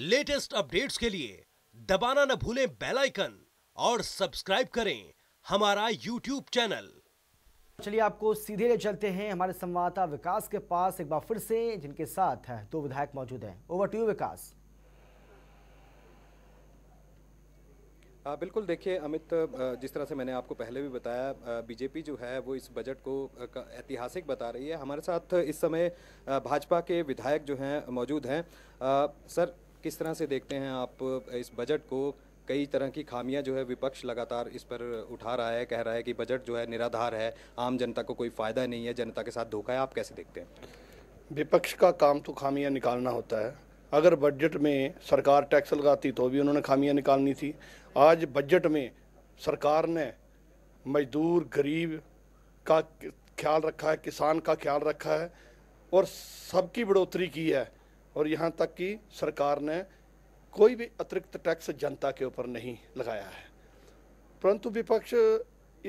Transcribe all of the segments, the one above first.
Latest updates के लिए दबाना न भूलें बेल आइकन और सब्सक्राइब करें हमारा यूट्यूब चैनल चलिए आपको सीधे ले चलते हैं हमारे संवाददाता विकास के पास एक बार फिर से जिनके साथ है दो तो विधायक मौजूद हैं ओवर टू विकास बिल्कुल देखिए अमित जिस तरह से मैंने आपको पहले भी बताया बीजेपी जो है वो इस बजट को ऐतिहासिक बता रही है हमारे साथ इस समय भाजपा के विधायक जो हैं मौजूद हैं सर किस तरह से देखते हैं आप इस बजट को कई तरह की खामियां जो है विपक्ष लगातार इस पर उठा रहा है कह रहा है कि बजट जो है निराधार है आम जनता को कोई फ़ायदा नहीं है जनता के साथ धोखा है आप कैसे देखते हैं विपक्ष का काम तो खामियां निकालना होता है अगर बजट में सरकार टैक्स लगाती तो भी उन्होंने खामियां निकालनी थी आज बजट में सरकार ने मजदूर गरीब का ख्याल रखा है किसान का ख्याल रखा है और सबकी बढ़ोतरी की है और यहाँ तक कि सरकार ने कोई भी अतिरिक्त टैक्स जनता के ऊपर नहीं लगाया है परंतु विपक्ष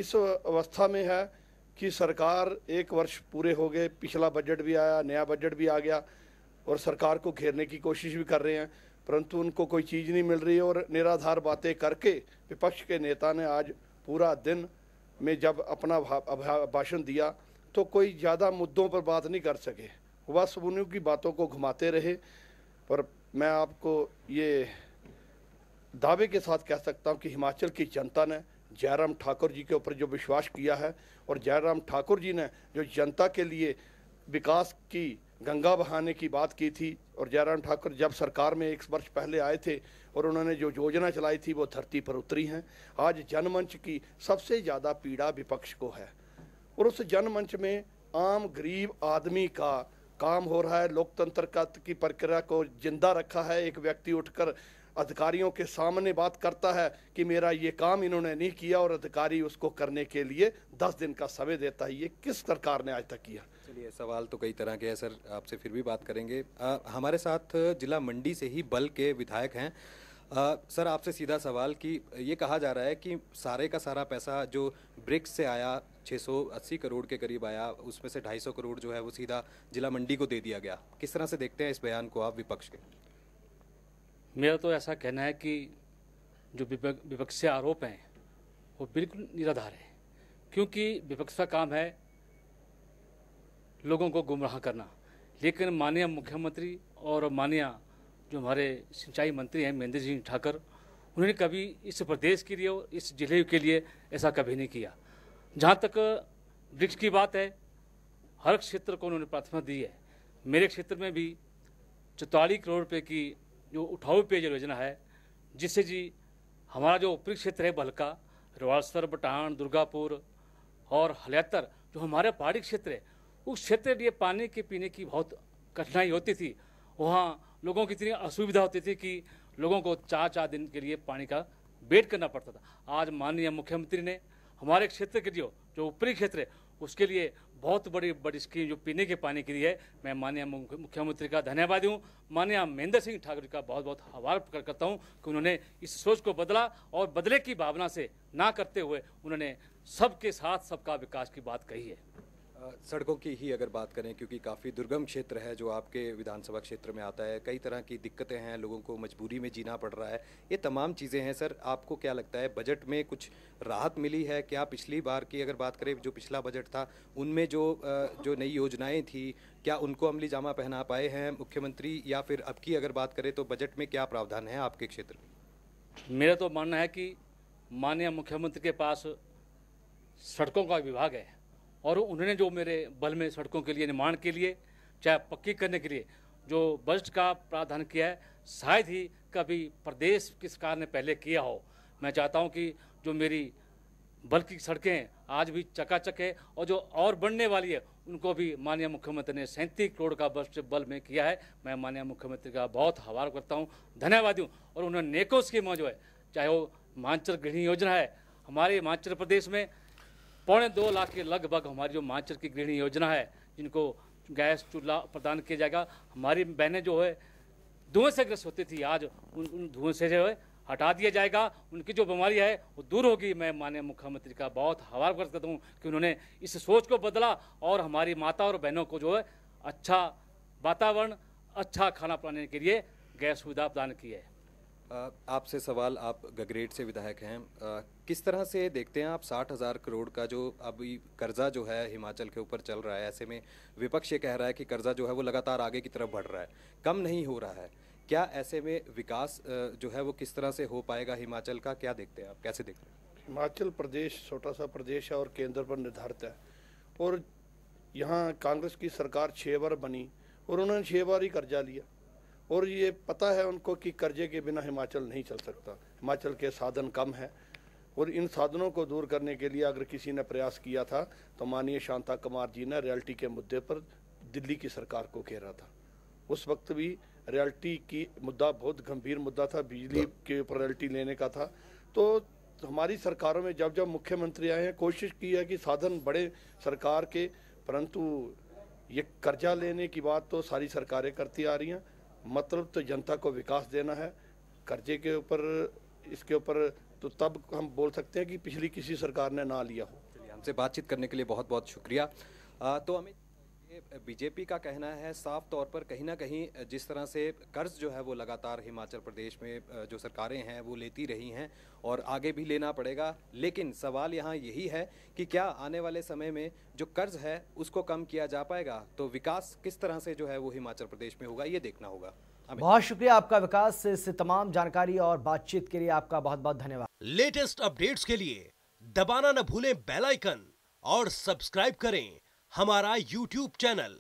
इस अवस्था में है कि सरकार एक वर्ष पूरे हो गए पिछला बजट भी आया नया बजट भी आ गया और सरकार को घेरने की कोशिश भी कर रहे हैं परंतु उनको कोई चीज़ नहीं मिल रही और निराधार बातें करके विपक्ष के नेता ने आज पूरा दिन में जब अपना भाषण दिया तो कोई ज़्यादा मुद्दों पर बात नहीं कर सके वह सुबुनु की बातों को घुमाते रहे पर मैं आपको ये दावे के साथ कह सकता हूँ कि हिमाचल की जनता ने जयराम ठाकुर जी के ऊपर जो विश्वास किया है और जयराम ठाकुर जी ने जो जनता के लिए विकास की गंगा बहाने की बात की थी और जयराम ठाकुर जब सरकार में एक वर्ष पहले आए थे और उन्होंने जो योजना चलाई थी वो धरती पर उतरी हैं आज जनमंच की सबसे ज़्यादा पीड़ा विपक्ष को है और उस जनमंच में आम गरीब आदमी का काम हो रहा है लोकतंत्र का की प्रक्रिया को जिंदा रखा है एक व्यक्ति उठकर अधिकारियों के सामने बात करता है कि मेरा ये काम इन्होंने नहीं किया और अधिकारी उसको करने के लिए दस दिन का समय देता है ये किस सरकार ने आज तक किया चलिए सवाल तो कई तरह के हैं सर आपसे फिर भी बात करेंगे आ, हमारे साथ जिला मंडी से ही बल के विधायक हैं आ, सर आपसे सीधा सवाल कि ये कहा जा रहा है कि सारे का सारा पैसा जो ब्रिक्स से आया 680 करोड़ के करीब आया उसमें से 250 करोड़ जो है वो सीधा जिला मंडी को दे दिया गया किस तरह से देखते हैं इस बयान को आप विपक्ष के मेरा तो ऐसा कहना है कि जो विपक्ष आरोप हैं वो बिल्कुल निराधार है क्योंकि विपक्ष का काम है लोगों को गुमराह करना लेकिन माननीय मुख्यमंत्री और माननीय जो हमारे सिंचाई मंत्री हैं महेंद्र सिंह ठाकर उन्होंने कभी इस प्रदेश के लिए और इस जिले के लिए ऐसा कभी नहीं किया जहाँ तक वृक्ष की बात है हर क्षेत्र को उन्होंने प्राथमिकता दी है मेरे क्षेत्र में भी चौतालीस करोड़ रुपये की जो उठाऊ पेयजल योजना है जिससे जी हमारा जो ऊपरी क्षेत्र है बलका रिवासर बटान दुर्गापुर और हलियातर जो हमारे पहाड़ी क्षेत्र है उस क्षेत्र के लिए पानी के पीने की बहुत कठिनाई होती थी वहाँ लोगों की इतनी असुविधा होती थी कि लोगों को चार चार दिन के लिए पानी का वेट करना पड़ता था आज माननीय मुख्यमंत्री ने हमारे क्षेत्र के लिए जो ऊपरी क्षेत्र है उसके लिए बहुत बड़ी बड़ी स्कीम जो पीने के पानी के लिए है मैं माननीय मुख्यमंत्री का धन्यवाद हूँ माननीय महेंद्र सिंह ठाकुर का बहुत बहुत आभार प्रकट करता हूँ कि उन्होंने इस सोच को बदला और बदले की भावना से ना करते हुए उन्होंने सबके साथ सबका विकास की बात कही है सड़कों की ही अगर बात करें क्योंकि काफ़ी दुर्गम क्षेत्र है जो आपके विधानसभा क्षेत्र में आता है कई तरह की दिक्कतें हैं लोगों को मजबूरी में जीना पड़ रहा है ये तमाम चीज़ें हैं सर आपको क्या लगता है बजट में कुछ राहत मिली है क्या पिछली बार की अगर बात करें जो पिछला बजट था उनमें जो जो नई योजनाएँ थी क्या उनको अमली जामा पहना पाए हैं मुख्यमंत्री या फिर अब की अगर बात करें तो बजट में क्या प्रावधान है आपके क्षेत्र में मेरा तो मानना है कि माननीय मुख्यमंत्री के पास सड़कों का विभाग है और उन्होंने जो मेरे बल में सड़कों के लिए निर्माण के लिए चाहे पक्की करने के लिए जो बजट का प्रावधान किया है शायद ही कभी प्रदेश की सरकार ने पहले किया हो मैं चाहता हूं कि जो मेरी बल की सड़कें आज भी चकाचक है और जो और बढ़ने वाली है उनको भी माननीय मुख्यमंत्री ने सैंतीस करोड़ का बजट बल में किया है मैं माननीय मुख्यमंत्री का बहुत आभार करता हूँ धन्यवाद हूँ और उन्होंने नेकों स्कीमों जो है चाहे वो मांचल गृह योजना है हमारे हिमाचल प्रदेश में पौने दो लाख के लगभग हमारी जो मांचर की गृहिणी योजना है जिनको गैस चूल्हा प्रदान किया जाएगा हमारी बहनें जो है धुएं से ग्रस्त होती थी आज उन उन धुएं से जो है हटा दिया जाएगा उनकी जो बीमारी है वो दूर होगी मैं माननीय मुख्यमंत्री का बहुत हवाला कर सकता हूँ कि उन्होंने इस सोच को बदला और हमारी माता और बहनों को जो है अच्छा वातावरण अच्छा खाना पाने के लिए गैस सुविधा प्रदान की है आपसे सवाल आप गगरेट से विधायक हैं आ, किस तरह से देखते हैं आप साठ हज़ार करोड़ का जो अभी कर्जा जो है हिमाचल के ऊपर चल रहा है ऐसे में विपक्ष ये कह रहा है कि कर्जा जो है वो लगातार आगे की तरफ बढ़ रहा है कम नहीं हो रहा है क्या ऐसे में विकास जो है वो किस तरह से हो पाएगा हिमाचल का क्या देखते हैं आप कैसे देखते हैं हिमाचल प्रदेश छोटा सा प्रदेश है और केंद्र पर निर्धारित है और यहाँ कांग्रेस की सरकार छः बार बनी और उन्होंने छः बार ही कर्जा लिया और ये पता है उनको कि कर्जे के बिना हिमाचल नहीं चल सकता हिमाचल के साधन कम हैं और इन साधनों को दूर करने के लिए अगर किसी ने प्रयास किया था तो माननीय शांता कुमार जी ने रियल्टी के मुद्दे पर दिल्ली की सरकार को घेरा था उस वक्त भी रियल्टी की मुद्दा बहुत गंभीर मुद्दा था बिजली हाँ। के ऊपर रियल्टी लेने का था तो हमारी सरकारों में जब जब मुख्यमंत्री आए हैं कोशिश की है कि साधन बड़े सरकार के परंतु ये कर्जा लेने की बात तो सारी सरकारें करती आ रही हैं मतलब तो जनता को विकास देना है कर्जे के ऊपर इसके ऊपर तो तब हम बोल सकते हैं कि पिछली किसी सरकार ने ना लिया हो हमसे बातचीत करने के लिए बहुत बहुत शुक्रिया आ, तो अमित बीजेपी का कहना है साफ तौर पर कहीं ना कहीं जिस तरह से कर्ज जो है वो लगातार हिमाचल प्रदेश में जो सरकारें हैं वो लेती रही हैं और आगे भी लेना पड़ेगा लेकिन सवाल यहाँ यही है कि क्या आने वाले समय में जो कर्ज है उसको कम किया जा पाएगा तो विकास किस तरह से जो है वो हिमाचल प्रदेश में होगा ये देखना होगा बहुत शुक्रिया आपका विकास से तमाम जानकारी और बातचीत के लिए आपका बहुत बहुत धन्यवाद लेटेस्ट अपडेट्स के लिए दबाना न भूलें बेलाइकन और सब्सक्राइब करें हमारा YouTube चैनल